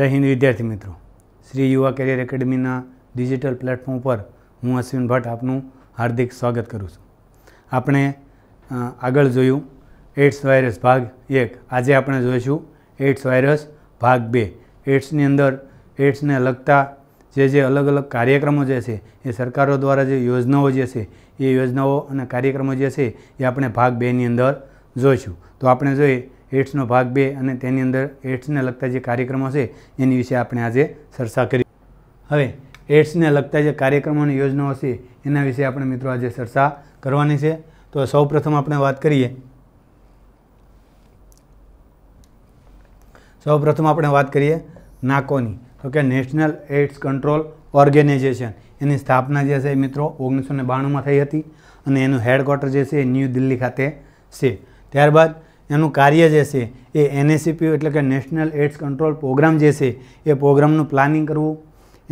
જય હિન્દ વિદ્યાર્થી મિત્રો શ્રી યુવા કેરિયર એકેડમીના ડિજિટલ પ્લેટફોર્મ પર હું અશ્વિન ભટ્ટ આપનું હાર્દિક સ્વાગત કરું છું આપણે આગળ જોયું એડ્સ વાયરસ ભાગ એક આજે આપણે જોઈશું એડ્સ વાયરસ ભાગ બે એડ્સની અંદર એડ્સને લગતા જે જે અલગ અલગ કાર્યક્રમો જે છે એ સરકારો દ્વારા જે યોજનાઓ જે છે એ યોજનાઓ અને કાર્યક્રમો જે છે એ આપણે ભાગ બેની અંદર જોઈશું તો આપણે જોઈએ એડ્સનો ભાગ બે અને તેની અંદર એડ્સને લગતા જે કાર્યક્રમો છે એની વિશે આપણે આજે ચર્ચા કરી હવે એડ્સને લગતા જે કાર્યક્રમોની યોજનાઓ છે એના વિશે આપણે મિત્રો આજે ચર્ચા કરવાની છે તો સૌપ્રથમ આપણે વાત કરીએ સૌપ્રથમ આપણે વાત કરીએ નાકોની તો કે નેશનલ એડ્સ કંટ્રોલ ઓર્ગેનાઇઝેશન એની સ્થાપના જે છે મિત્રો ઓગણીસો ને બાણુંમાં થઈ હતી અને એનું હેડક્વાર્ટર જે છે એ ન્યૂ દિલ્હી ખાતે છે ત્યારબાદ એનું કાર્ય જે છે એ એનએસીપી એટલે કે નેશનલ એડ્સ કંટ્રોલ પ્રોગ્રામ જે છે એ પ્રોગ્રામનું પ્લાનિંગ કરવું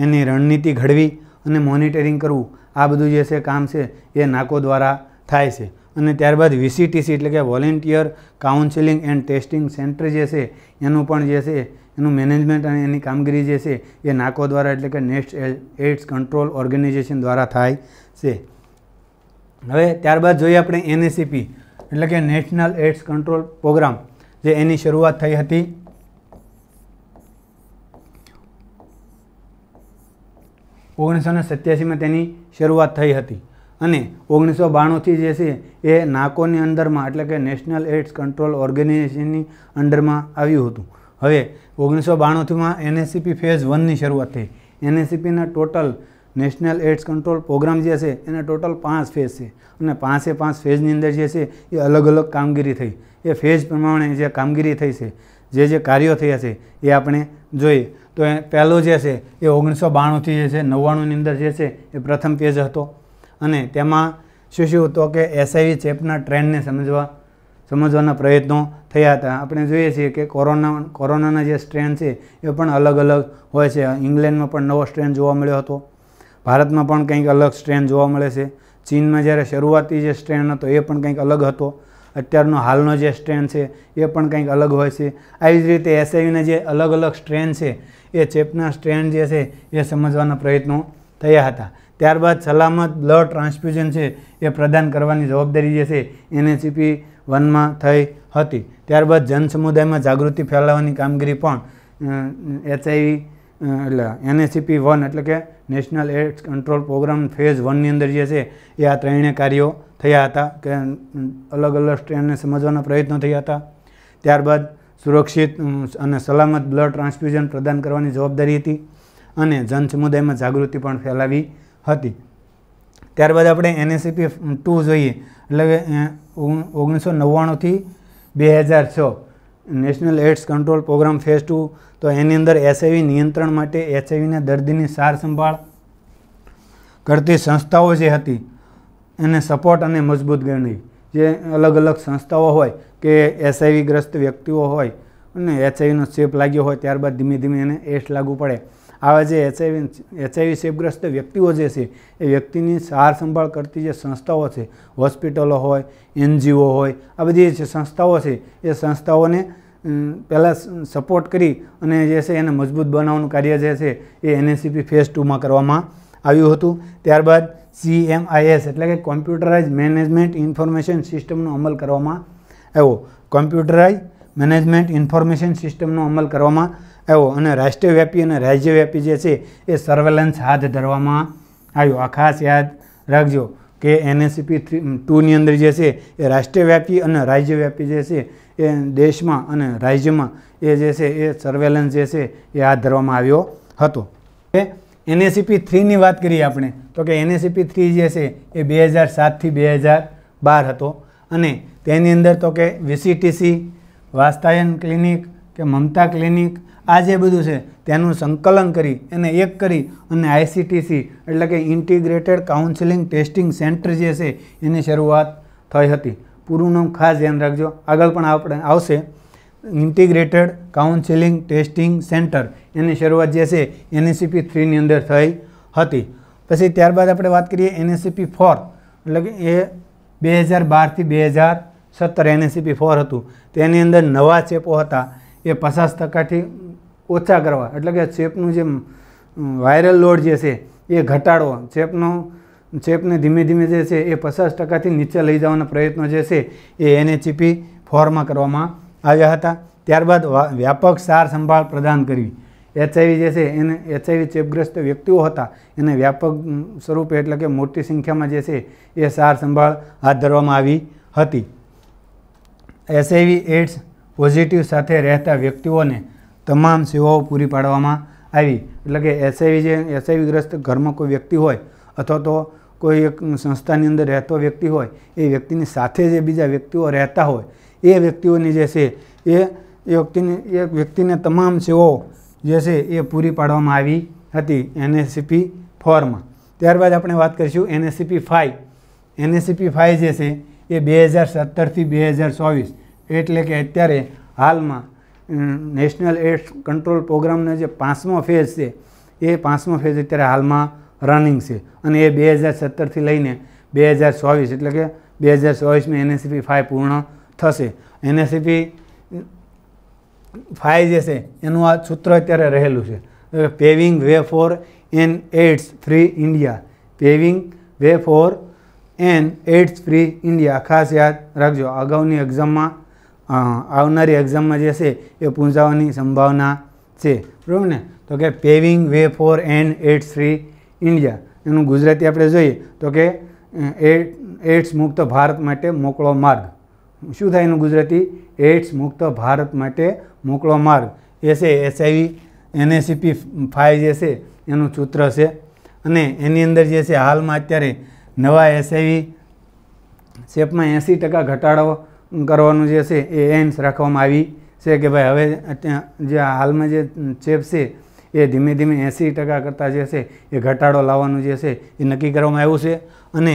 એની રણનીતિ ઘડવી અને મોનિટરિંગ કરવું આ બધું જે છે કામ છે એ નાકો દ્વારા થાય છે અને ત્યારબાદ વીસીટીસી એટલે કે volunteer counselling and testing centre જે છે એનું પણ જે છે એનું મેનેજમેન્ટ અને એની કામગીરી જે છે એ નાકો દ્વારા એટલે કે નેક્સ્ટ એડ્સ કંટ્રોલ ઓર્ગેનાઇઝેશન દ્વારા થાય છે હવે ત્યારબાદ જોઈએ આપણે એનએસીપી એટલે કે નેશનલ એડ્સ કંટ્રોલ પ્રોગ્રામ જે એની શરૂઆત થઈ હતી ઓગણીસો ને સત્યાસીમાં તેની શરૂઆત થઈ હતી અને ઓગણીસો બાણુંથી જે છે એ નાકોની અંદરમાં એટલે કે નેશનલ એડ્સ કંટ્રોલ ઓર્ગેનાઇઝેશનની અંડરમાં આવ્યું હતું હવે ઓગણીસો બાણુંથીમાં એનએસીપી ફેઝ વનની શરૂઆત થઈ એનએસીપીના total national AIDS control programme જે છે એના ટોટલ પાંચ ફેઝ છે અને પાંચે પાંચ ફેઝની અંદર જે છે એ અલગ અલગ કામગીરી થઈ એ ફેઝ પ્રમાણે જે કામગીરી થઈ છે જે જે કાર્યો થયા છે એ આપણે જોઈએ તો એ પહેલો જે છે એ ઓગણીસો બાણુંથી જે છે નવ્વાણુંની અંદર જે છે એ પ્રથમ પેજ હતો અને તેમાં શું શું તો કે એસઆઈવી ચેપના ટ્રેન્ડને સમજવા સમજવાના પ્રયત્નો થયા હતા આપણે જોઈએ છીએ કે કોરોના કોરોનાના જે સ્ટ્રેન છે એ પણ અલગ અલગ હોય છે ઇંગ્લેન્ડમાં પણ નવો સ્ટ્રેન જોવા મળ્યો હતો ભારતમાં પણ કંઈક અલગ સ્ટ્રેન જોવા મળે છે ચીનમાં જ્યારે શરૂઆતી જે સ્ટ્રેન હતો એ પણ કંઈક અલગ હતો અત્યારનો હાલનો જે સ્ટ્રેન છે એ પણ કંઈક અલગ હોય છે આવી જ રીતે એસઆઈના જે અલગ અલગ સ્ટ્રેન છે એ ચેપના સ્ટ્રેન જે છે એ સમજવાના પ્રયત્નો થયા હતા ત્યારબાદ સલામત બ્લડ ટ્રાન્સફ્યુઝન છે એ પ્રદાન કરવાની જવાબદારી જે છે એનએસીપી વનમાં થઈ હતી ત્યારબાદ જનસમુદાયમાં જાગૃતિ ફેલાવવાની કામગીરી પણ એચઆઈવી એટલે એનએસીપી વન એટલે કે national AIDS control programme phase વનની અંદર જે છે એ આ ત્રણેય કાર્યો થયા હતા કે અલગ અલગ સ્ટ્રેનને સમજવાના પ્રયત્નો થયા હતા ત્યારબાદ સુરક્ષિત અને સલામત બ્લડ ટ્રાન્સફ્યુઝન પ્રદાન કરવાની જવાબદારી હતી અને જનસમુદાયમાં જાગૃતિ પણ ફેલાવી હતી ત્યારબાદ આપણે એનએસીપી ટુ જોઈએ એટલે ઓગણીસો નવ્વાણુંથી બે હજાર છ national AIDS control programme phase two તો એની અંદર એસઆઈવી નિયંત્રણ માટે એચઆઈવીના દર્દીની સારસંભાળ કરતી સંસ્થાઓ જે હતી એને સપોર્ટ અને મજબૂત ગણી જે અલગ અલગ સંસ્થાઓ હોય કે એસઆઈવી ગ્રસ્ત વ્યક્તિઓ હોય અને એચઆઈવીનો ચેપ લાગ્યો હોય ત્યારબાદ ધીમે ધીમે એને એડ્સ લાગુ પડે આવા જે એચઆઈવી એચઆઈવી ચેપગ્રસ્ત વ્યક્તિઓ જે છે એ વ્યક્તિની સાર સંભાળ કરતી જે સંસ્થાઓ છે હોસ્પિટલો હોય એનજીઓ હોય આ બધી જે સંસ્થાઓ છે એ સંસ્થાઓને પહેલાં સપોર્ટ કરી અને જે છે એને મજબૂત બનાવવાનું કાર્ય જે છે એ એનએસીપી ફેઝ ટુમાં કરવામાં આવ્યું હતું ત્યારબાદ સીએમઆઈએસ એટલે કે કોમ્પ્યુટરાઇઝ મેનેજમેન્ટ ઇન્ફોર્મેશન સિસ્ટમનો અમલ કરવામાં આવ્યો કોમ્પ્યુટરાઇઝ મેનેજમેન્ટ ઇન્ફોર્મેશન સિસ્ટમનો અમલ કરવામાં આવ્યો અને રાષ્ટ્રવ્યાપી અને રાજ્યવ્યાપી જે છે એ સર્વેલન્સ હાથ ધરવામાં આવ્યો આ ખાસ યાદ રાખજો કે એનએસપી થ્રી ટુની અંદર જે છે એ રાષ્ટ્રવ્યાપી અને રાજ્યવ્યાપી જે છે એ દેશમાં અને રાજ્યમાં એ જે છે એ સર્વેલન્સ જે છે એ હાથ ધરવામાં આવ્યો હતો એનએસીપી થ્રીની વાત કરીએ આપણે તો કે એનએસીપી થ્રી જે છે એ બે હજાર સાતથી બે હજાર બાર હતો અને તેની અંદર તો કે વીસીટીસી વાસ્તાયન ક્લિનિક કે મમતા ક્લિનિક આ જે બધું છે તેનું સંકલન કરી એને એક કરી અને આઈસીટીસી એટલે કે ઇન્ટિગ્રેટેડ કાઉન્સિલિંગ ટેસ્ટિંગ સેન્ટર જે છે એની શરૂઆત થઈ હતી પૂરું નામ ખાસ ધ્યાન રાખજો આગળ પણ આપણે આવશે ઇન્ટિગ્રેટેડ કાઉન્સિલિંગ ટેસ્ટિંગ સેન્ટર એની શરૂઆત જે છે એનએસીપી થ્રીની અંદર થઈ હતી પછી ત્યારબાદ આપણે વાત કરીએ એનએસીપી ફોર એટલે કે એ બે હજાર બારથી બે હજાર સત્તર એનએસીપી ફોર હતું તેની અંદર નવા ચેપો હતા એ પચાસ ટકાથી ઓછા કરવા એટલે કે ચેપનું જે વાયરલ લોડ જે છે એ ઘટાડવો ચેપનો ચેપને ધીમે ધીમે જે છે એ પચાસ ટકાથી નીચે લઈ જવાના પ્રયત્નો જે છે એ એનએચપી ફોરમાં કરવામાં આવ્યા હતા ત્યારબાદ વ્યાપક સાર સંભાળ પ્રદાન કરવી એચઆઈવી જે છે એને એચઆઈવી ચેપગ્રસ્ત વ્યક્તિઓ હતા એને વ્યાપક સ્વરૂપે એટલે કે મોટી સંખ્યામાં જે છે એ સાર સંભાળ હાથ ધરવામાં આવી હતી એસઆઈવી એડ્સ પોઝિટિવ સાથે રહેતા વ્યક્તિઓને તમામ સેવાઓ પૂરી પાડવામાં આવી એટલે કે એસઆઈવી જે એસઆઈવીગ્રસ્ત ઘરમાં કોઈ વ્યક્તિ હોય અથવા તો કોઈ એક સંસ્થાની અંદર રહેતો વ્યક્તિ હોય એ વ્યક્તિની સાથે જે બીજા વ્યક્તિઓ રહેતા હોય એ વ્યક્તિઓની જે છે એ વ્યક્તિની એ વ્યક્તિને તમામ સેવાઓ જે છે એ પૂરી પાડવામાં આવી હતી એનએસસીપી ફોરમાં ત્યારબાદ આપણે વાત કરીશું એનએસસીપી ફાઇવ એનએસસીપી ફાઇવ જે છે એ બે હજાર સત્તરથી બે હજાર ચોવીસ એટલે કે અત્યારે હાલમાં નેશનલ એડ્સ કંટ્રોલ પ્રોગ્રામનો જે પાંચમો ફેઝ છે એ પાંચમો ફેઝ અત્યારે હાલમાં રનિંગ છે અને એ બે હજાર સત્તરથી લઈને બે હજાર ચોવીસ એટલે કે બે હજાર ચોવીસમાં એનએસસીપી ફાઇવ પૂર્ણ થશે એનએસસીપી ફાઇવ જે છે એનું આ સૂત્ર અત્યારે રહેલું છે paving way for an AIDS free India paving way for an AIDS free India ખાસ યાદ રાખજો અગાઉની એક્ઝામમાં આવનારી એક્ઝામમાં જે છે એ પૂંજાવાની સંભાવના છે બરાબર ને તો કે paving way for an AIDS free India એનું ગુજરાતી આપણે જોઈએ તો કે એડ્સ મુક્ત ભારત માટે મોકળો માર્ગ શું થાય એનું ગુજરાતી એડ્સ મુક્ત ભારત માટે મોકળો માર્ગ એ છે એસઆઈવી એનએસીપી ફાઇવ જે છે એનું સૂત્ર છે અને એની અંદર જે છે હાલમાં અત્યારે નવા એસઆઈવી શેપમાં એંસી ટકા ઘટાડો કરવાનું જે છે એ એઇમ્સ રાખવામાં આવી છે કે ભાઈ હવે જે હાલમાં જે ચેપ છે એ ધીમે ધીમે એંસી ટકા કરતાં જે છે એ ઘટાડો લાવવાનું જે છે એ નક્કી કરવામાં આવ્યું છે અને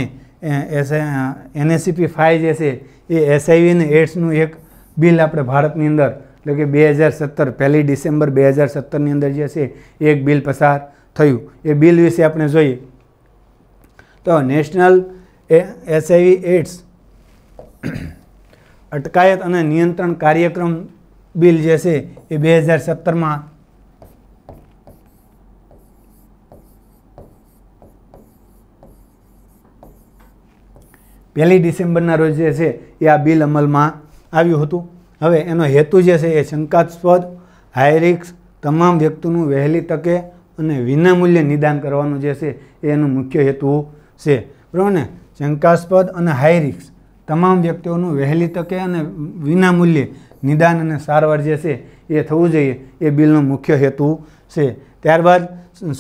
એનએસીપી ફાઇવ જે છે એ એસઆઈવી અને એડ્સનું એક બિલ આપણે ભારતની અંદર એટલે કે બે હજાર સત્તર પહેલી ડિસેમ્બર બે હજાર સત્તરની અંદર જે છે એક બિલ પસાર થયું એ બિલ વિશે આપણે જોઈએ તો નેશનલ એસઆઈવી એડ્સ અટકાયત અને નિયંત્રણ કાર્યક્રમ બિલ જે છે એ બે હજાર સત્તરમાં પહેલી ડિસેમ્બરના રોજ જે છે એ આ બિલ અમલમાં આવ્યું હતું હવે એનો હેતુ જે છે એ શંકાસ્પદ હાયરિક્સ તમામ વ્યક્તિનું વહેલી તકે અને વિનામૂલ્યે નિદાન કરવાનું જે છે એનું મુખ્ય હેતુ છે બરાબર ને શંકાસ્પદ અને હાયરિક્સ તમામ વ્યક્તિઓનું વહેલી તકે અને વિનામૂલ્યે નિદાન અને સારવાર જે છે એ થવું જોઈએ એ બિલનો મુખ્ય હેતુ છે ત્યારબાદ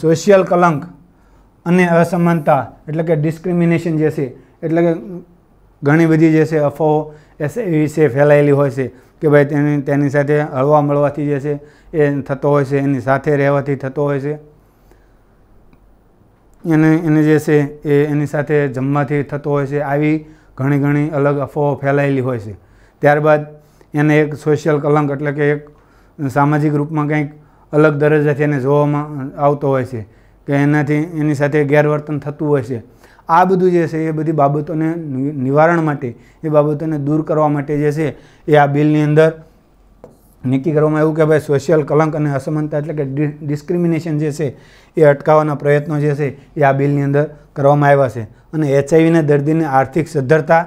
સોશિયલ કલંક અને અસમાનતા એટલે કે ડિસ્ક્રિમિનેશન જે છે એટલે કે ઘણી બધી જે છે અફવાઓ એવી વિશે ફેલાયેલી હોય છે કે ભાઈ તેની તેની સાથે હળવા મળવાથી જે છે એ થતો હોય છે એની સાથે રહેવાથી થતો હોય છે એને એને જે છે એ એની સાથે જમવાથી થતો હોય છે આવી ઘણી ઘણી અલગ અફવાઓ ફેલાયેલી હોય છે ત્યારબાદ એને એક સોશિયલ કલંક એટલે કે એક સામાજિક રૂપમાં કંઈક અલગ દરજ્જાથી એને જોવામાં આવતો હોય છે કે એનાથી એની સાથે ગેરવર્તન થતું હોય છે આ બધું જે છે એ બધી બાબતોને નિવારણ માટે એ બાબતોને દૂર કરવા માટે જે છે એ આ બિલની અંદર નક્કી કરવામાં આવ્યું કે ભાઈ સોશિયલ કલંક અને અસમાનતા એટલે કે ડિસ્ક્રિમિનેશન જે છે એ અટકાવવાના પ્રયત્નો જે છે એ આ બિલની અંદર કરવામાં આવ્યા છે અને એચઆઈવીના દર્દીને આર્થિક સદ્ધરતા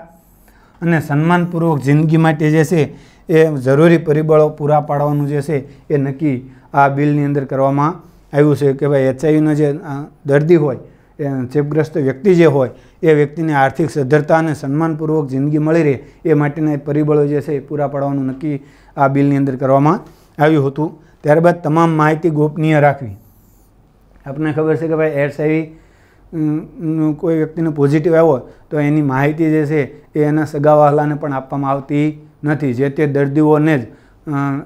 અને સન્માનપૂર્વક જિંદગી માટે જે છે એ જરૂરી પરિબળો પૂરા પાડવાનું જે છે એ નક્કી આ બિલની અંદર કરવામાં આવ્યું છે કે ભાઈ એચઆઈવીનો જે દર્દી હોય એ ચેપગ્રસ્ત વ્યક્તિ જે હોય એ વ્યક્તિને આર્થિક સદ્ધરતા અને સન્માનપૂર્વક જિંદગી મળી રહે એ માટેના પરિબળો જે છે એ પૂરા પાડવાનું નક્કી આ બિલની અંદર કરવામાં આવ્યું હતું ત્યારબાદ તમામ માહિતી ગોપનીય રાખવી આપણને ખબર છે કે ભાઈ એડ્સ આવી કોઈ વ્યક્તિને પોઝિટિવ આવ્યો તો એની માહિતી જે છે એ એના સગાવાહલાને પણ આપવામાં આવતી નથી જે તે દર્દીઓને જ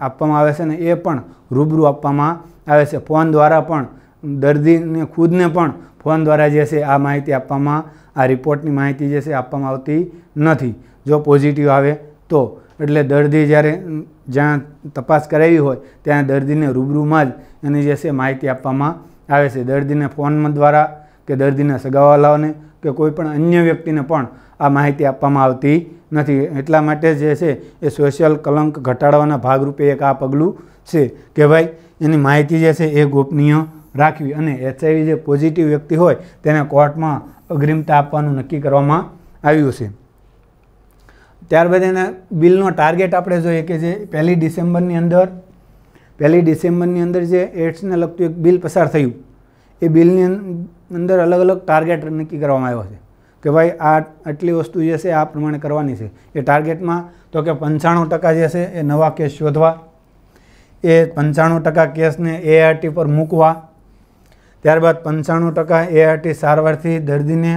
આપવામાં આવે છે ને એ પણ રૂબરૂ આપવામાં આવે છે ફોન દ્વારા પણ દર્દીને ખુદને પણ ફોન દ્વારા જે છે આ માહિતી આપવામાં આ રિપોર્ટની માહિતી જે છે આપવામાં આવતી નથી જો પોઝિટિવ આવે તો એટલે દર્દી જ્યારે જ્યાં તપાસ કરાવી હોય ત્યાં દર્દીને રૂબરૂમાં જ એની જે છે માહિતી આપવામાં આવે છે દર્દીને ફોન દ્વારા કે દર્દીના સગાવાલાઓને કે કોઈપણ અન્ય વ્યક્તિને પણ આ માહિતી આપવામાં આવતી નથી એટલા માટે જે છે એ સોશિયલ કલંક ઘટાડવાના ભાગરૂપે એક આ પગલું છે કે ભાઈ એની માહિતી જે છે એ ગોપનીય રાખવી અને એચઆઈવી જે પોઝિટિવ વ્યક્તિ હોય તેને કોર્ટમાં અગ્રિમતા આપવાનું નક્કી કરવામાં આવ્યું છે ત્યારબાદ એને બિલનો ટાર્ગેટ આપણે જોઈએ કે જે પહેલી ડિસેમ્બરની અંદર પહેલી ડિસેમ્બરની અંદર જે એડ્સને લગતું એક બિલ પસાર થયું એ બિલની અંદર અલગ અલગ ટાર્ગેટ નક્કી કરવામાં આવ્યો છે કે ભાઈ આ આટલી વસ્તુ જે છે આ પ્રમાણે કરવાની છે એ ટાર્ગેટમાં તો કે પંચાણું ટકા જે છે એ નવા કેસ શોધવા એ પંચાણું ટકા કેસને એઆરટી પર મૂકવા ત્યારબાદ પંચાણું ટકા એઆરટી સારવારથી દર્દીને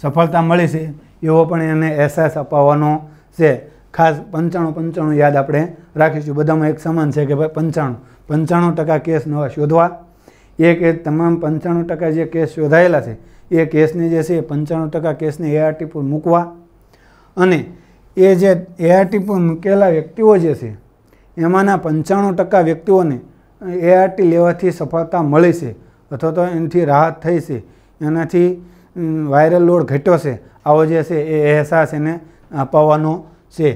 સફળતા મળી છે એવો પણ એને અહેસાસ અપાવવાનો છે ખાસ પંચાણું પંચાણું યાદ આપણે રાખીશું બધામાં એક સમાન છે કે ભાઈ પંચાણું પંચાણું ટકા કેસ નવા શોધવા એ કે તમામ પંચાણું ટકા જે કેસ શોધાયેલા છે એ કેસની જે છે એ પંચાણું ટકા કેસને એઆરટી પર મૂકવા અને એ જે એઆરટી પર મૂકેલા વ્યક્તિઓ જે છે એમાંના પંચાણું ટકા વ્યક્તિઓને એઆરટી લેવાથી સફળતા મળી છે અથવા તો એનાથી રાહત થઈ છે એનાથી વાયરલ લોડ ઘટ્યો છે આવો જે છે એ અહેસાસ એને અપાવવાનો છે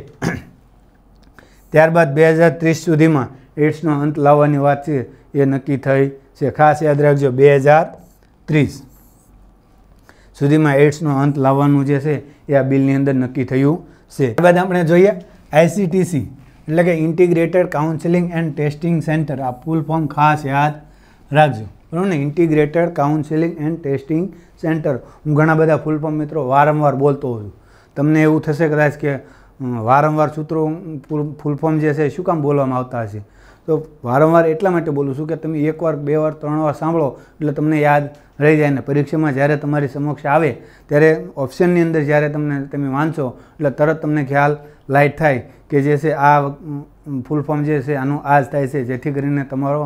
ત્યારબાદ બે હજાર ત્રીસ સુધીમાં એડ્સનો અંત લાવવાની વાત છે એ નક્કી થઈ છે ખાસ યાદ રાખજો બે હજાર ત્રીસ સુધીમાં એડ્સનો અંત લાવવાનું જે છે એ આ બિલની અંદર નક્કી થયું છે ત્યારબાદ આપણે જોઈએ આઈસીટીસી એટલે કે integrated counselling and testing centre આ ફૂલ ફોર્મ ખાસ યાદ રાખજો બરાબર ને integrated counselling and testing centre હું ઘણા બધા ફૂલફોર્મ મિત્રો વારંવાર બોલતો હોઉં તમને એવું થશે કદાચ કે વારંવાર સૂત્રો ફૂલફોર્મ જે છે શું કામ બોલવામાં આવતા હશે તો વારંવાર એટલા માટે બોલું છું કે તમે એકવાર બે વાર ત્રણ વાર સાંભળો એટલે તમને યાદ રહી જાય ને પરીક્ષામાં જ્યારે તમારી સમક્ષ આવે ત્યારે ઓપ્શનની અંદર જ્યારે તમને તમે વાંચો એટલે તરત તમને ખ્યાલ લાઇટ થાય કે જે છે આ ફૂલ ફોર્મ જે છે આનું આ જ થાય છે જેથી કરીને તમારો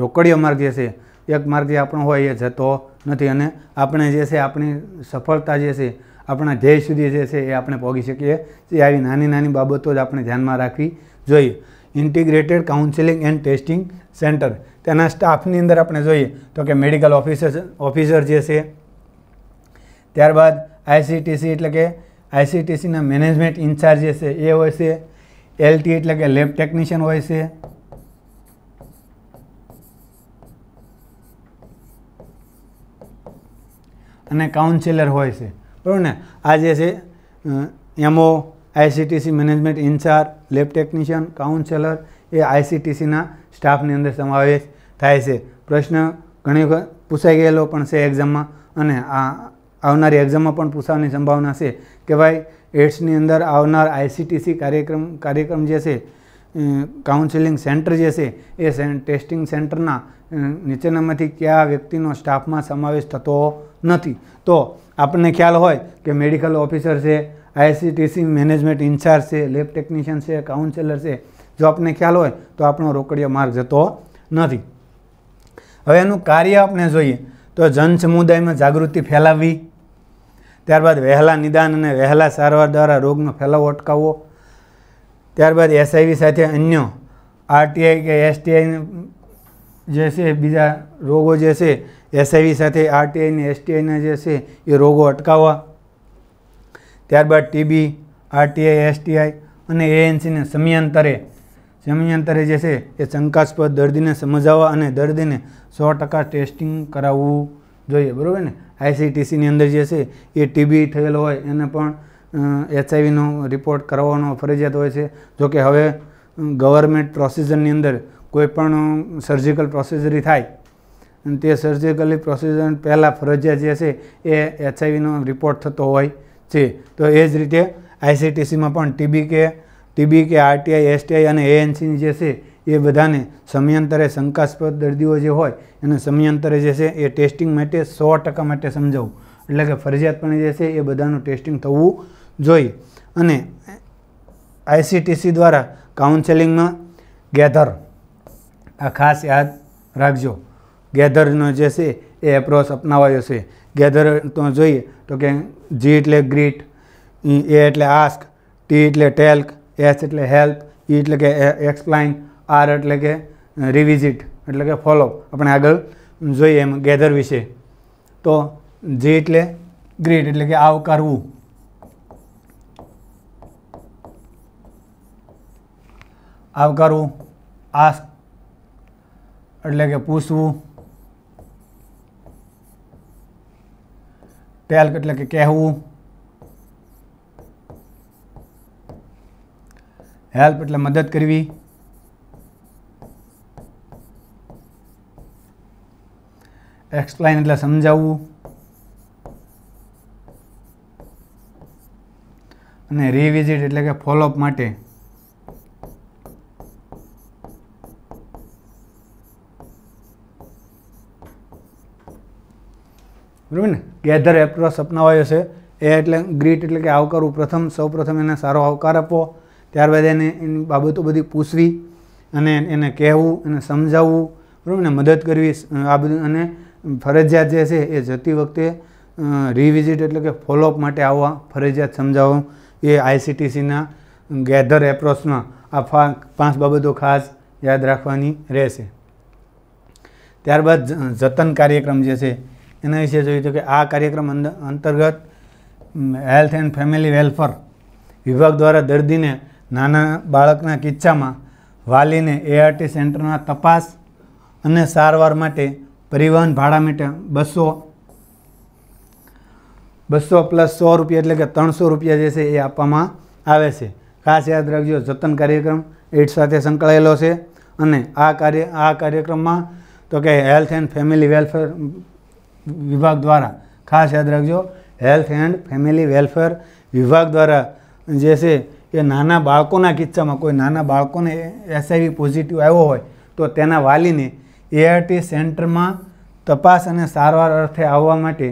રોકડિયો માર્ગ જે છે એક માર્ગે આપણો હોય એ જતો નથી અને આપણે જે છે આપણી સફળતા જે છે આપણા ધ્યેય સુધી જે છે એ આપણે પહોંચી શકીએ છીએ આવી નાની નાની બાબતો જ આપણે ધ્યાનમાં રાખવી જોઈએ integrated counselling and testing centre તેના સ્ટાફની અંદર આપણે જોઈએ તો કે મેડિકલ ઓફિસર ઓફિસર જે છે ત્યારબાદ આઈસીટીસી એટલે કે આઈસીટીસીના મેનેજમેન્ટ ઇન્ચાર્જ જે છે એ હોય છે એલટી એટલે કે લેબ ટેકનિશિયન હોય છે અને કાઉન્સિલર હોય છે બરાબર ને આ જે છે MO ICTC management incharge lab technician counsellor એ આઈસીટીસીના સ્ટાફની અંદર સમાવેશ થાય છે પ્રશ્ન ઘણી વખત પૂછાઈ ગયેલો પણ છે એક્ઝામમાં અને આ આવનારી એક્ઝામમાં પણ પૂછવાની સંભાવના છે કે ભાઈ એડ્સની અંદર આવનાર આઈસીટીસી કાર્યક્રમ કાર્યક્રમ જે છે કાઉન્સેલિંગ સેન્ટર જે છે એ ટેસ્ટિંગ સેન્ટરના નીચેનામાંથી કયા વ્યક્તિનો સ્ટાફમાં સમાવેશ થતો નથી તો આપણને ખ્યાલ હોય કે મેડિકલ ઓફિસર છે આઈસીટીસી મેનેજમેન્ટ ઇન્ચાર્જ છે લેબ ટેકનિશિયન છે કાઉન્સેલર છે જો આપણને ખ્યાલ હોય તો આપણો રોકડિયો માર્ગ જતો નથી હવે એનું કાર્ય આપણે જોઈએ તો જન સમુદાયમાં જાગૃતિ ફેલાવવી ત્યારબાદ વહેલા નિદાન અને વહેલા સારવાર દ્વારા રોગનો ફેલાવો અટકાવવો ત્યારબાદ એસઆઈવી સાથે અન્ય આરટીઆઈ કે એસટીઆઈ જે છે બીજા રોગો જે છે એસઆઈવી સાથે આરટીઆઈ ને એસટીઆઈના જે છે એ રોગો અટકાવવા ત્યારબાદ ટીબી આરટીઆઈ એસટીઆઈ અને એએનસીને સમયાંતરે સમયાંતરે જે છે એ શંકાસ્પદ દર્દીને સમજાવવા અને દર્દીને સો ટકા ટેસ્ટિંગ કરાવવું જોઈએ બરાબર ને આઈસીટીસીની અંદર જે છે એ ટીબી થયેલો હોય એને પણ એચઆઈવીનો રિપોર્ટ કરવાનો ફરજિયાત હોય છે જોકે હવે ગવર્મેન્ટ પ્રોસિજરની અંદર કોઈપણ સર્જિકલ પ્રોસિજરી થાય તે સર્જિકલી પ્રોસિજર પહેલાં ફરજિયાત જે છે એ એચઆઈવીનો રિપોર્ટ થતો હોય છે તો એ જ રીતે આઈસીટીસીમાં પણ ટીબી કે ટીબી કે આરટીઆઈ એસટીઆઈ અને એએનસીની જે છે એ બધાને સમયાંતરે શંકાસ્પદ દર્દીઓ જે હોય એને સમયાંતરે જે છે એ ટેસ્ટિંગ માટે સો ટકા માટે સમજાવવું એટલે કે ફરજિયાતપણે જે છે એ બધાનું ટેસ્ટિંગ થવું જોઈ અને આઈસીટીસી દ્વારા કાઉન્સેલિંગમાં ગેધર આ ખાસ યાદ રાખજો ગેધરનો જે છે એ એપ્રોચ અપનાવાયો છે ગેધર તો જોઈએ તો કે જી એટલે ગ્રીટ એ e એટલે આસ્ક ટી એટલે ટેલ્ક એસ એટલે હેલ્પ ઈ e એટલે કે એક્સપ્લાઇન e- આર એટલે કે રિવિઝિટ એટલે કે ફોલો આપણે આગળ જોઈએ એમ ગેધર વિશે તો જી એટલે ગ્રીટ એટલે કે આવકારવું આવકારવું આસ્ક એટલે કે પૂછવું ટેલ એટલે કે કહેવું હેલ્પ એટલે મદદ કરવી એક્સપ્લેન એટલે સમજાવવું અને રિવિઝિટ એટલે કે ફોલોઅપ માટે બરાબર ને ગેધર એપ્રોસ અપનાવાયો છે એ એટલે ગ્રીટ એટલે કે આવકારવું પ્રથમ સૌપ્રથમ એને સારો આવકાર આપવો ત્યારબાદ એને એની બાબતો બધી પૂછવી અને એને કહેવું એને સમજાવવું બરાબર ને મદદ કરવી આ બધું અને ફરજિયાત જે છે એ જતી વખતે રિવિઝિટ એટલે કે ફોલોઅપ માટે આવવા ફરજિયાત સમજાવવું એ આઈસીટીસીના ગેધર એપ્રોચમાં આ પાંચ બાબતો ખાસ યાદ રાખવાની રહેશે ત્યારબાદ જતન કાર્યક્રમ જે છે એના વિશે જોયું હતું કે આ કાર્યક્રમ અંતર્ગત હેલ્થ એન્ડ ફેમિલી વેલફેર વિભાગ દ્વારા દર્દીને નાના બાળકના કિસ્સામાં વાલીને એઆરટી સેન્ટરના તપાસ અને સારવાર માટે પરિવહન ભાડા માટે બસો બસો પ્લસ સો રૂપિયા એટલે કે ત્રણસો રૂપિયા જે છે એ આપવામાં આવે છે ખાસ યાદ રાખજો જતન કાર્યક્રમ એડ્સ સાથે સંકળાયેલો છે અને આ કાર્ય આ કાર્યક્રમમાં તો કે હેલ્થ એન્ડ ફેમિલી વેલફેર વિભાગ દ્વારા ખાસ યાદ રાખજો હેલ્થ એન્ડ ફેમિલી વેલફેર વિભાગ દ્વારા જે છે એ નાના બાળકોના કિસ્સામાં કોઈ નાના બાળકોને એસઆઈવી પોઝિટિવ આવ્યો હોય તો તેના વાલીને એઆરટી સેન્ટરમાં તપાસ અને સારવાર અર્થે આવવા માટે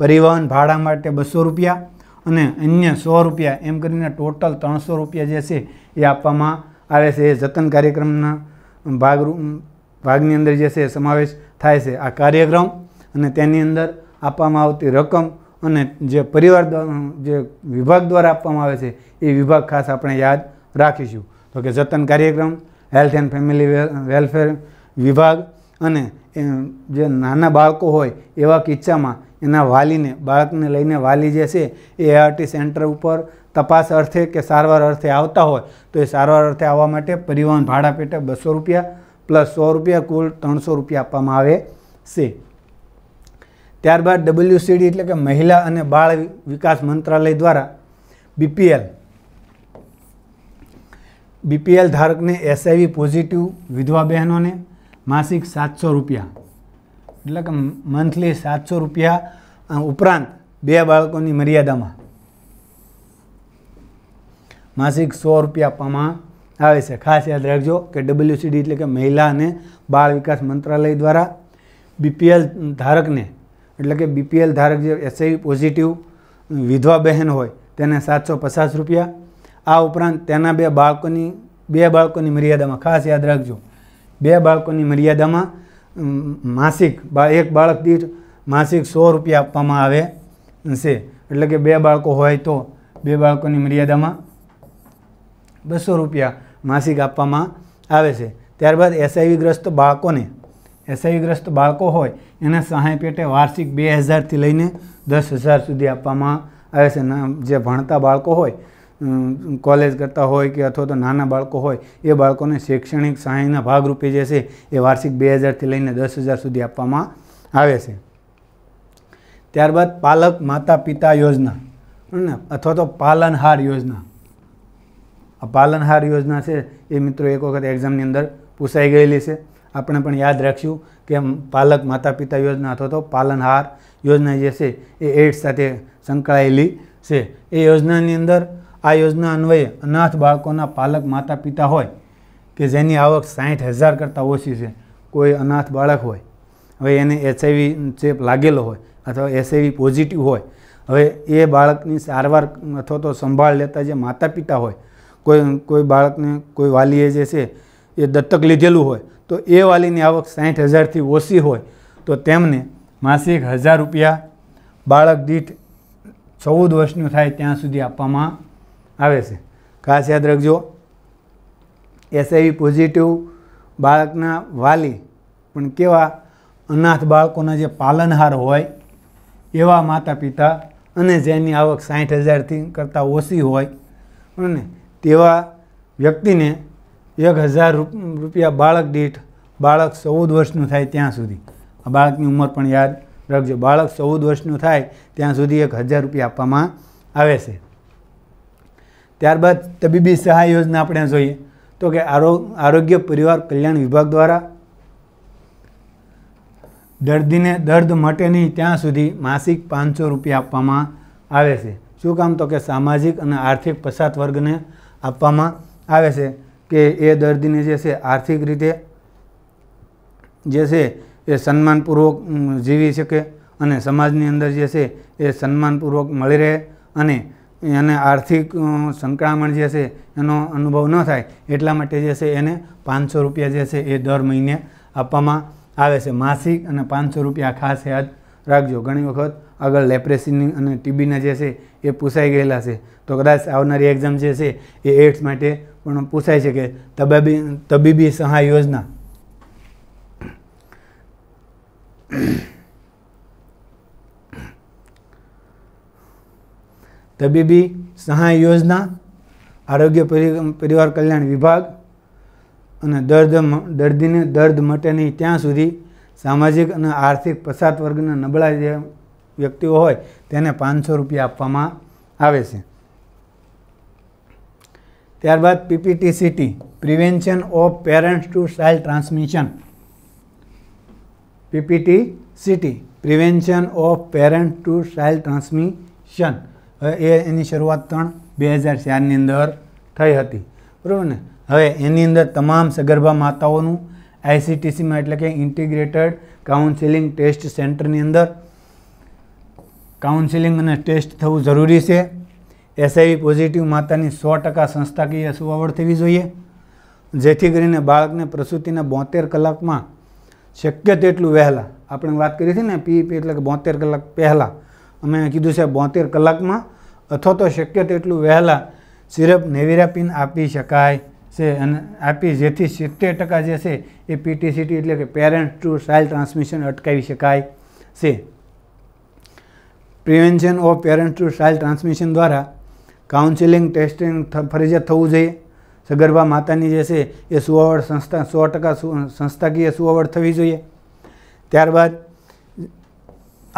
પરિવહન ભાડા માટે બસો રૂપિયા અને અન્ય સો રૂપિયા એમ કરીને ટોટલ ત્રણસો રૂપિયા જે છે એ આપવામાં આવે છે એ જતન કાર્યક્રમના ભાગ ભાગની અંદર જે છે સમાવેશ થાય છે આ કાર્યક્રમ અને તેની અંદર આપવામાં આવતી રકમ અને જે પરિવાર જે વિભાગ દ્વારા આપવામાં આવે છે એ વિભાગ ખાસ આપણે યાદ રાખીશું તો કે જતન કાર્યક્રમ હેલ્થ એન્ડ ફેમિલી વેલફેર વિભાગ અને જે નાના બાળકો હોય એવા કિસ્સામાં એના વાલીને બાળકને લઈને વાલી જે છે એ એઆરટી સેન્ટર ઉપર તપાસ અર્થે કે સારવાર અર્થે આવતા હોય તો એ સારવાર અર્થે આવવા માટે પરિવહન ભાડા પેટે બસો રૂપિયા પ્લસ સો રૂપિયા કુલ ત્રણસો રૂપિયા આપવામાં આવે છે ત્યારબાદ ડબલ્યુસીડી એટલે કે મહિલા અને બાળ વિકાસ મંત્રાલય દ્વારા બીપીએલ બીપીએલ ધારકને એસઆઈવી પોઝિટિવ વિધવા બહેનોને માસિક સાતસો રૂપિયા એટલે કે મંથલી સાતસો રૂપિયા ઉપરાંત બે બાળકોની મર્યાદામાં માસિક સો રૂપિયા આપવામાં આવે છે ખાસ યાદ રાખજો કે ડબલ્યુસીડી એટલે કે મહિલા અને બાળ વિકાસ મંત્રાલય દ્વારા બીપીએલ ધારકને એટલે કે બીપીએલ ધારક જે એસઆઈ પોઝિટિવ વિધવા બહેન હોય તેને સાતસો પચાસ રૂપિયા આ ઉપરાંત તેના બે બાળકોની બે બાળકોની મર્યાદામાં ખાસ યાદ રાખજો બે બાળકોની મર્યાદામાં માસિક એક બાળક દીઠ માસિક સો રૂપિયા આપવામાં આવે છે એટલે કે બે બાળકો હોય તો બે બાળકોની મર્યાદામાં બસો રૂપિયા માસિક આપવામાં આવે છે ત્યારબાદ એસઆઈવી ગ્રસ્ત બાળકોને એસઆઈગ્રસ્ત બાળકો હોય એને સહાય પેટે વાર્ષિક બે હજારથી લઈને દસ હજાર સુધી આપવામાં આવે છે જે ભણતા બાળકો હોય કોલેજ કરતા હોય કે અથવા તો નાના બાળકો હોય એ બાળકોને શૈક્ષણિક સહાયના ભાગરૂપે જે છે એ વાર્ષિક બે હજારથી લઈને દસ હજાર સુધી આપવામાં આવે છે ત્યારબાદ પાલક માતા પિતા યોજના અથવા તો પાલનહાર યોજના આ પાલનહાર યોજના છે એ મિત્રો એક વખત એક્ઝામની અંદર પૂછાઈ ગયેલી છે આપણે પણ યાદ રાખશું કે પાલક માતા પિતા યોજના અથવા તો પાલનહાર યોજના જે છે એ એડ્સ સાથે સંકળાયેલી છે એ યોજનાની અંદર આ યોજના અન્વયે અનાથ બાળકોના પાલક માતા પિતા હોય કે જેની આવક સાઠ હજાર કરતાં ઓછી છે કોઈ અનાથ બાળક હોય હવે એને એચઆઈવી ચેપ લાગેલો હોય અથવા એસઆઈવી પોઝિટિવ હોય હવે એ બાળકની સારવાર અથવા તો સંભાળ લેતા જે માતા પિતા હોય કોઈ કોઈ બાળકને કોઈ વાલીએ જે છે એ દત્તક લીધેલું હોય તો એ વાલીની આવક સાહીઠ હજારથી ઓછી હોય તો તેમને માસિક હજાર રૂપિયા બાળક દીઠ ચૌદ વર્ષનું થાય ત્યાં સુધી આપવામાં આવે છે ખાસ યાદ રાખજો એસઆઈવી પોઝિટિવ બાળકના વાલી પણ કેવા અનાથ બાળકોના જે પાલનહાર હોય એવા માતા પિતા અને જેની આવક સાઠ હજારથી કરતાં ઓછી હોય અને તેવા વ્યક્તિને એક હજાર રૂપિયા બાળક દીઠ બાળક ચૌદ વર્ષનું થાય ત્યાં સુધી આ બાળકની ઉંમર પણ યાદ રાખજો બાળક ચૌદ વર્ષનું થાય ત્યાં સુધી એક હજાર રૂપિયા આપવામાં આવે છે ત્યારબાદ તબીબી સહાય યોજના આપણે જોઈએ તો કે આરોગ્ય પરિવાર કલ્યાણ વિભાગ દ્વારા દર્દીને દર્દ માટેની ત્યાં સુધી માસિક પાંચસો રૂપિયા આપવામાં આવે છે શું કામ તો કે સામાજિક અને આર્થિક પછાત વર્ગને આપવામાં આવે છે કે એ દર્દીને જે છે આર્થિક રીતે જે છે એ સન્માનપૂર્વક જીવી શકે અને સમાજની અંદર જે છે એ સન્માનપૂર્વક મળી રહે અને એને આર્થિક સંકળામણ જે છે એનો અનુભવ ન થાય એટલા માટે જે છે એને પાંચસો રૂપિયા જે છે એ દર મહિને આપવામાં આવે છે માસિક અને પાંચસો રૂપિયા ખાસ યાદ રાખજો ઘણી વખત આગળ લેપ્રેસીની અને ટીબીના જે છે એ પૂછાઈ ગયેલા છે તો કદાચ આવનારી એક્ઝામ જે છે એ એડ્સ માટે પણ પૂછાય છે કે તબીબી તબીબી સહાય યોજના તબીબી સહાય યોજના આરોગ્ય પરિવાર કલ્યાણ વિભાગ અને દર્દ દર્દીને દર્દ માટેની ત્યાં સુધી સામાજિક અને આર્થિક પછાત વર્ગના નબળા જે વ્યક્તિઓ હોય તેને પાંચસો રૂપિયા આપવામાં આવે છે ત્યારબાદ PPT CT prevention of parents to child transmission PPT CT prevention of parents to child transmission એ એની શરૂઆત ત્રણ બે હજાર ચારની અંદર થઈ હતી બરાબર ને હવે એની અંદર તમામ સગર્ભા માતાઓનું આઈસીટીસીમાં એટલે કે ઇન્ટિગ્રેટેડ કાઉન્સિલિંગ ટેસ્ટ સેન્ટરની અંદર કાઉન્સિલિંગ અને ટેસ્ટ થવું જરૂરી છે એસઆઈવી પોઝિટિવ માતાની સો ટકા સંસ્થાકીય સુવાવડ થવી જોઈએ જેથી કરીને બાળકને પ્રસૂતિના બોતેર કલાકમાં શક્ય તેટલું વહેલાં આપણે વાત કરી હતી ને પીઈપી એટલે કે બોતેર કલાક પહેલાં અમે કીધું છે બોતેર કલાકમાં અથવા તો શક્ય તેટલું વહેલાં સિરપ નેવિરાપીન આપી શકાય છે અને આપી જેથી સિત્તેર ટકા જે છે એ પીટીસીટી એટલે કે પેરેન્ટ ટુ સાઇલ ટ્રાન્સમિશન અટકાવી શકાય છે prevention of parent to child transmission દ્વારા કાઉન્સિલિંગ ટેસ્ટિંગ ફરજિયાત થવું જોઈએ સગર્ભા માતાની જે છે એ સુવાવડ સંસ્થા સો ટકા સંસ્થાકીય સુવાવડ થવી જોઈએ ત્યારબાદ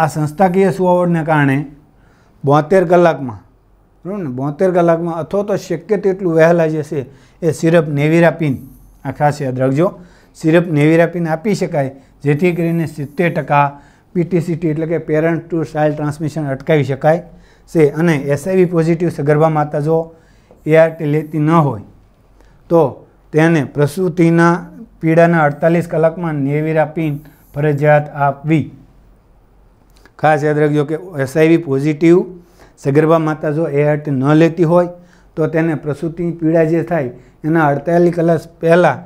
આ સંસ્થાકીય સુવાવડને કારણે બોતેર કલાકમાં બરાબર ને બોતેર કલાકમાં અથવા તો શક્ય તેટલું વહેલા જે છે એ સિરપ નેવિરાપીન આ ખાસ યાદ રાખજો સિરપ પીન આપી શકાય જેથી કરીને સિત્તેર ટકા પીટીસીટી એટલે કે પેરેન્ટ ટુ સાઇલ ટ્રાન્સમિશન અટકાવી શકાય છે અને એસઆઈવી પોઝિટિવ સગર્ભા માતા જો એઆરટી લેતી ન હોય તો તેને પ્રસૂતિના પીડાના અડતાલીસ કલાકમાં નેવિરાપીન ફરજિયાત આપવી ખાસ યાદ રાખજો કે એસઆઈવી પોઝિટિવ સગર્ભા માતા જો એઆરટી ન લેતી હોય તો તેને પ્રસૂતિની પીડા જે થાય એના અડતાલીસ કલાક પહેલાં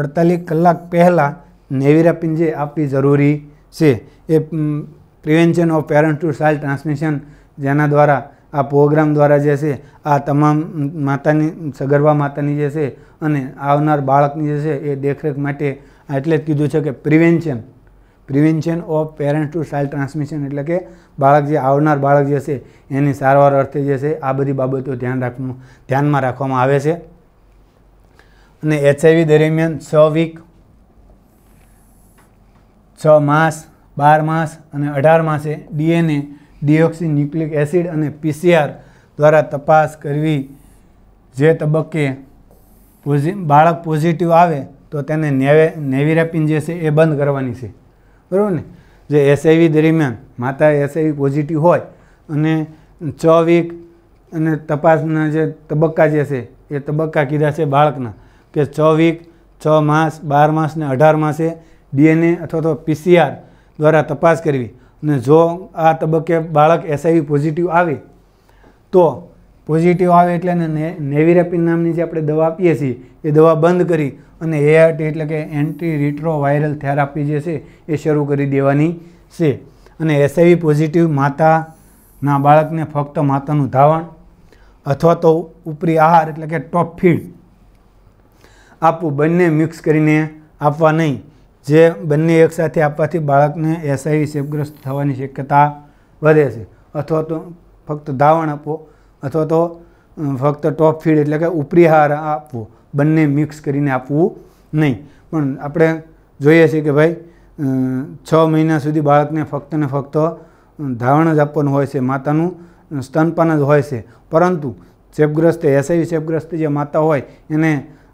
અડતાલીસ કલાક પહેલાં નેવિરાપિન જે આપવી જરૂરી છે એ prevention of parent to child transmission જેના દ્વારા આ પ્રોગ્રામ દ્વારા જે છે આ તમામ માતાની સગર્ભા માતાની જે છે અને આવનાર બાળકની જે છે એ દેખરેખ માટે એટલે જ કીધું છે કે prevention prevention of parents to child transmission એટલે કે બાળક જે આવનાર બાળક જે છે એની સારવાર અર્થે જે છે આ બધી બાબતો ધ્યાન રાખવું ધ્યાનમાં રાખવામાં આવે છે અને એચઆઈવી દરમિયાન છ વીક છ માસ બાર માસ અને અઢાર માસે ડીએનએ ડિઓક્સી ન્યુક્લિક એસિડ અને પીસીઆર દ્વારા તપાસ કરવી જે તબક્કે બાળક પોઝિટિવ આવે તો તેને નેવે નેવિરેપિન જે છે એ બંધ કરવાની છે બરાબર ને જે એસઆઈવી દરમિયાન માતા એસઆઈવી પોઝિટિવ હોય અને છ વીક અને તપાસના જે તબક્કા જે છે એ તબક્કા કીધા છે બાળકના કે છ વીક છ માસ બાર માસ ને અઢાર માસે ડીએનએ અથવા તો પીસીઆર દ્વારા તપાસ કરવી ને જો આ તબક્કે બાળક એસઆઈવી પોઝિટિવ આવે તો પોઝિટિવ આવે એટલે ને નેવીરેપિન નામની જે આપણે દવા આપીએ છીએ એ દવા બંધ કરી અને એઆરટી એટલે કે એન્ટી રિટ્રોવાયરલ થેરાપી જે છે એ શરૂ કરી દેવાની છે અને એસઆઈવી પોઝિટિવ માતાના બાળકને ફક્ત માતાનું ધાવણ અથવા તો ઉપરી આહાર એટલે કે ટોપ ફીડ આપવું બંને મિક્સ કરીને આપવા નહીં જે બંને એકસાથે આપવાથી બાળકને એસઆઈવી ચેપગ્રસ્ત થવાની શક્યતા વધે છે અથવા તો ફક્ત ધાવણ આપવો અથવા તો ફક્ત ટોપ ફીડ એટલે કે ઉપરી આહાર આપવો બંને મિક્સ કરીને આપવું નહીં પણ આપણે જોઈએ છીએ કે ભાઈ છ મહિના સુધી બાળકને ફક્ત ને ફક્ત ધાવણ જ આપવાનું હોય છે માતાનું સ્તનપાન જ હોય છે પરંતુ ચેપગ્રસ્ત એસઆઈવી ચેપગ્રસ્ત જે માતા હોય એને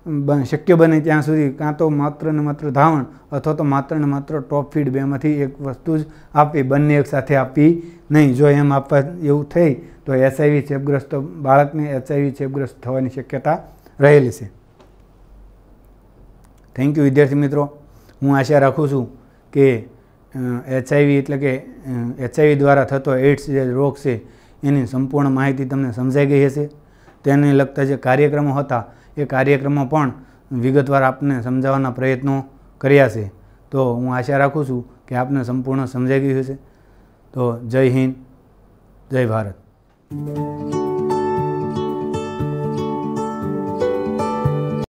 શક્ય બને ત્યાં સુધી કાં તો માત્ર ને માત્ર ધાવણ અથવા તો માત્ર ને માત્ર ટોપ ફીડ બેમાંથી એક વસ્તુ જ આપવી બંને એકસાથે આપવી નહીં જો એમ આપવા એવું થઈ તો એસઆઈવી ચેપગ્રસ્ત બાળકને એચઆઈવી ચેપગ્રસ્ત થવાની શક્યતા રહેલી છે થેન્ક યુ વિદ્યાર્થી મિત્રો હું આશા રાખું છું કે એચઆઈવી એટલે કે એચઆઈવી દ્વારા થતો એઇડ્સ જે રોગ છે એની સંપૂર્ણ માહિતી તમને સમજાઈ ગઈ હશે તેને લગતા જે કાર્યક્રમો હતા એ કાર્યક્રમો પણ વિગતવાર આપને સમજાવવાના પ્રયત્નો કર્યા છે તો હું આશા રાખું છું કે આપને સંપૂર્ણ સમજાઈ ગયું છે તો જય હિન્દ જય ભારત